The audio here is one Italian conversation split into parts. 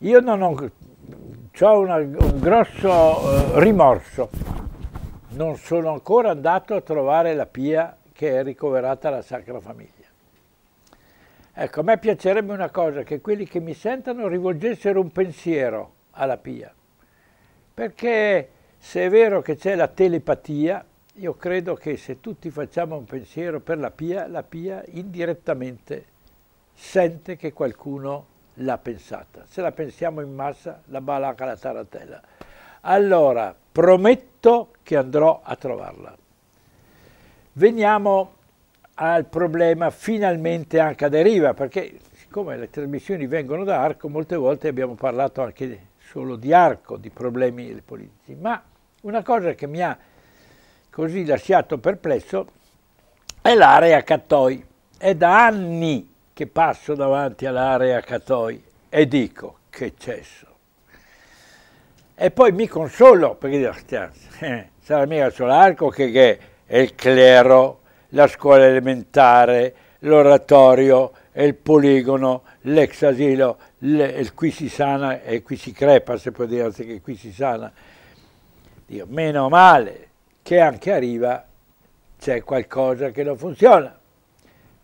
Io non ho, ho una, un grosso eh, rimorso, non sono ancora andato a trovare la Pia che è ricoverata alla Sacra Famiglia. Ecco, a me piacerebbe una cosa, che quelli che mi sentono rivolgessero un pensiero alla Pia, perché se è vero che c'è la telepatia, io credo che se tutti facciamo un pensiero per la Pia, la Pia indirettamente sente che qualcuno l'ha pensata. Se la pensiamo in massa, la balacca la tarantella. Allora, prometto che andrò a trovarla. Veniamo al problema finalmente anche a deriva, perché siccome le trasmissioni vengono da Arco, molte volte abbiamo parlato anche solo di Arco, di problemi politici. Ma una cosa che mi ha così lasciato perplesso è l'area Cattoi. È da anni che passo davanti all'area Catoi e dico che cesso. E poi mi consolo perché dico, eh, sarà mica sull'arco che, è il clero, la scuola elementare, l'oratorio, il poligono, l'ex asilo, il qui si sana e qui si crepa, se puoi dire che qui si sana. Dico, meno male che anche arriva c'è qualcosa che non funziona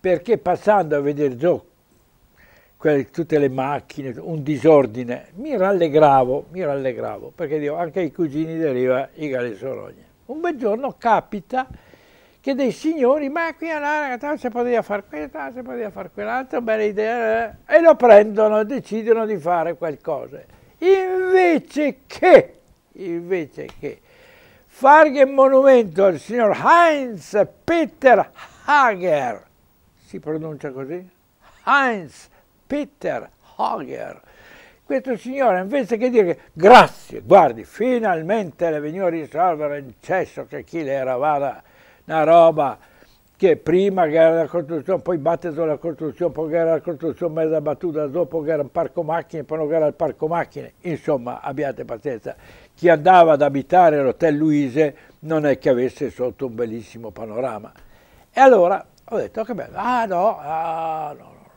perché passando a vedere giù quelle, tutte le macchine, un disordine, mi rallegravo, mi rallegravo, perché dico, anche i cugini deriva i Galli Sorogne. Un bel giorno capita che dei signori, ma qui allora si poteva fare questo, si poteva fare quell'altro, bella idea, eh", e lo prendono e decidono di fare qualcosa. Invece che, invece che, farghe monumento al signor Heinz Peter Hager, si pronuncia così? Heinz Peter Hoger. Questo signore, invece che dire grazie, guardi, finalmente le venivano a risolvere in cesso che chi le era vada una roba che prima che era la costruzione, poi batte sulla costruzione, poi che era la costruzione mezza battuta, dopo che era un parco macchine, poi che era il parco macchine, insomma abbiate pazienza, chi andava ad abitare l'Hotel Luise non è che avesse sotto un bellissimo panorama. E allora ho detto, oh, che bello, ah no, ah no, no, no.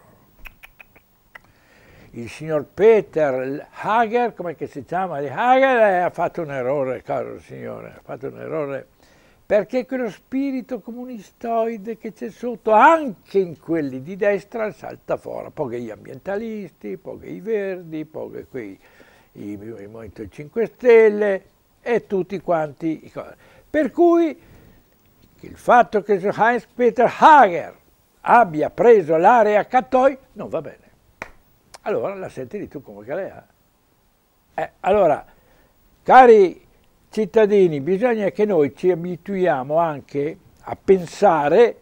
Il signor Peter Hager, come si chiama? Hager eh, ha fatto un errore, caro signore, ha fatto un errore perché quello spirito comunistoide che c'è sotto, anche in quelli di destra, salta fuori. Poche gli ambientalisti, poche i verdi, poche quei, i, Movimento 5 Stelle e tutti quanti. Per cui il fatto che Heinz Peter Hager abbia preso l'area Cattoi non va bene. Allora la senti di tu come che Calea. Eh, allora, cari cittadini, bisogna che noi ci abituiamo anche a pensare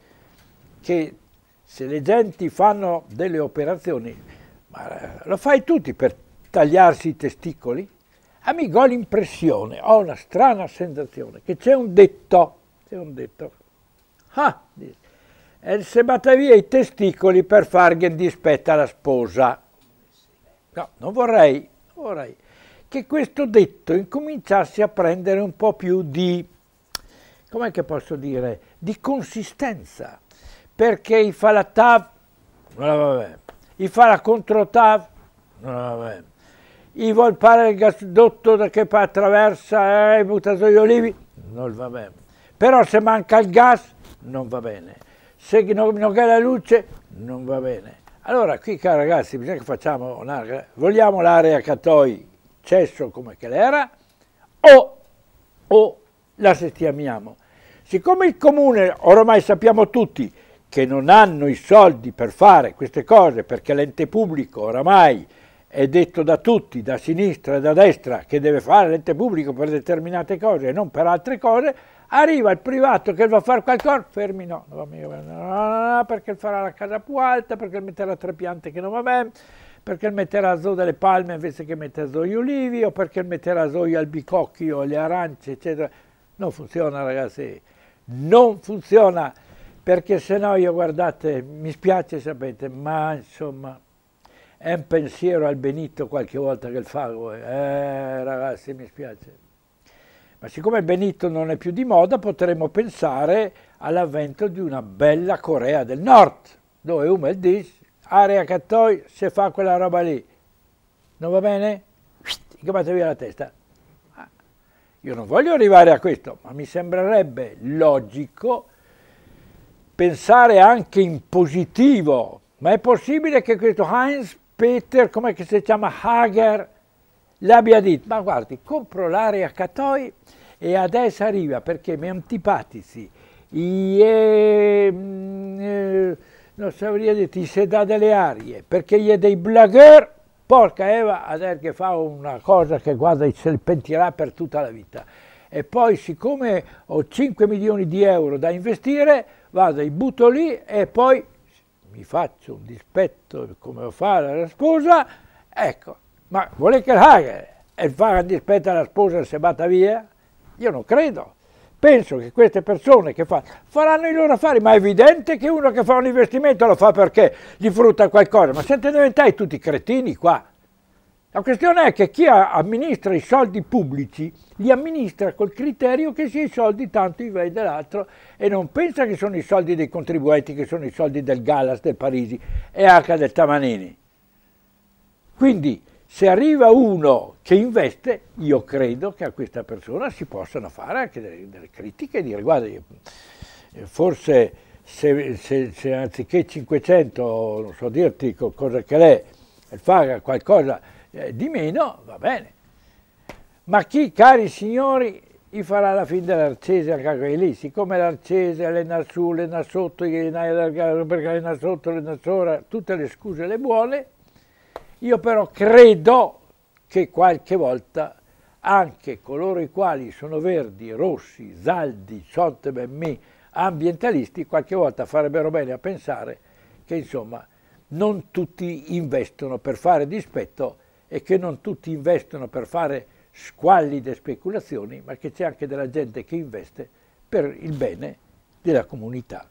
che se le genti fanno delle operazioni, ma eh, lo fai tutti per tagliarsi i testicoli? Amico, ho l'impressione, ho una strana sensazione che c'è un detto e ho detto, ah, è eh, sebata via i testicoli per fargli il dispetto alla sposa. No, non vorrei, vorrei che questo detto incominciasse a prendere un po' più di, come posso dire, di consistenza, perché i fa la tav, i fa la contro tav, i vuol fare il gasdotto che attraversa eh, e eh, butta gli olivi, non va bene. Però se manca il gas non va bene, se non, c'è la luce non va bene. Allora qui cari ragazzi bisogna che facciamo una... vogliamo l'area Catoi cesso come che l'era o, o la sistemiamo. Siccome il comune, ormai sappiamo tutti, che non hanno i soldi per fare queste cose, perché l'ente pubblico oramai è detto da tutti, da sinistra e da destra, che deve fare l'ente pubblico per determinate cose e non per altre cose, Arriva il privato che va a fare qualcosa, fermi no, no, no, no, perché farà la casa più alta, perché metterà tre piante che non va bene, perché metterà zoo delle palme invece che mettere zoo gli ulivi, o perché metterà zoo gli albicocchi o le arance, eccetera. Non funziona ragazzi, non funziona, perché se no io guardate, mi spiace sapete, ma insomma è un pensiero al Benito qualche volta che il fago, eh ragazzi mi spiace. Ma siccome Benito non è più di moda, potremmo pensare all'avvento di una bella Corea del Nord, dove Umel dice, area cattoi, se fa quella roba lì, non va bene? Chiamate via la testa. Ah, io non voglio arrivare a questo, ma mi sembrerebbe logico pensare anche in positivo. Ma è possibile che questo Heinz Peter, come si chiama, Hager, l'abbia detto, ma guardi, compro l'area Catoi e adesso arriva perché mi antipatici, i, eh, eh, non saprei dire, ti si dà delle arie, perché gli è dei blogger, porca Eva, adesso che fa una cosa che guarda, se pentirà per tutta la vita. E poi siccome ho 5 milioni di euro da investire, vado, e butto lì e poi mi faccio un dispetto come lo fa la sposa, ecco, ma vuole che casare eh? e fare a dispetto alla sposa e si è via? Io non credo. Penso che queste persone che fa, faranno i loro affari, ma è evidente che uno che fa un investimento lo fa perché gli frutta qualcosa, ma siete diventati tutti cretini qua. La questione è che chi amministra i soldi pubblici li amministra col criterio che sia i soldi tanto i vei dell'altro e non pensa che sono i soldi dei contribuenti, che sono i soldi del Gallas, del Parisi e anche del Tamanini. Quindi se arriva uno che investe, io credo che a questa persona si possano fare anche delle, delle critiche dire guarda, eh, forse se, se, se, anziché 500, non so dirti cosa che è, paga qualcosa eh, di meno, va bene. Ma chi, cari signori, gli farà la fine dell'Arcese anche lì? Siccome l'Arcese, l'Enarsù, l'Enasotto, l'Enasotto, l'Enasora, tutte le scuse le buone, io però credo che qualche volta anche coloro i quali sono verdi, rossi, zaldi, me, ambientalisti, qualche volta farebbero bene a pensare che insomma non tutti investono per fare dispetto e che non tutti investono per fare squallide speculazioni, ma che c'è anche della gente che investe per il bene della comunità.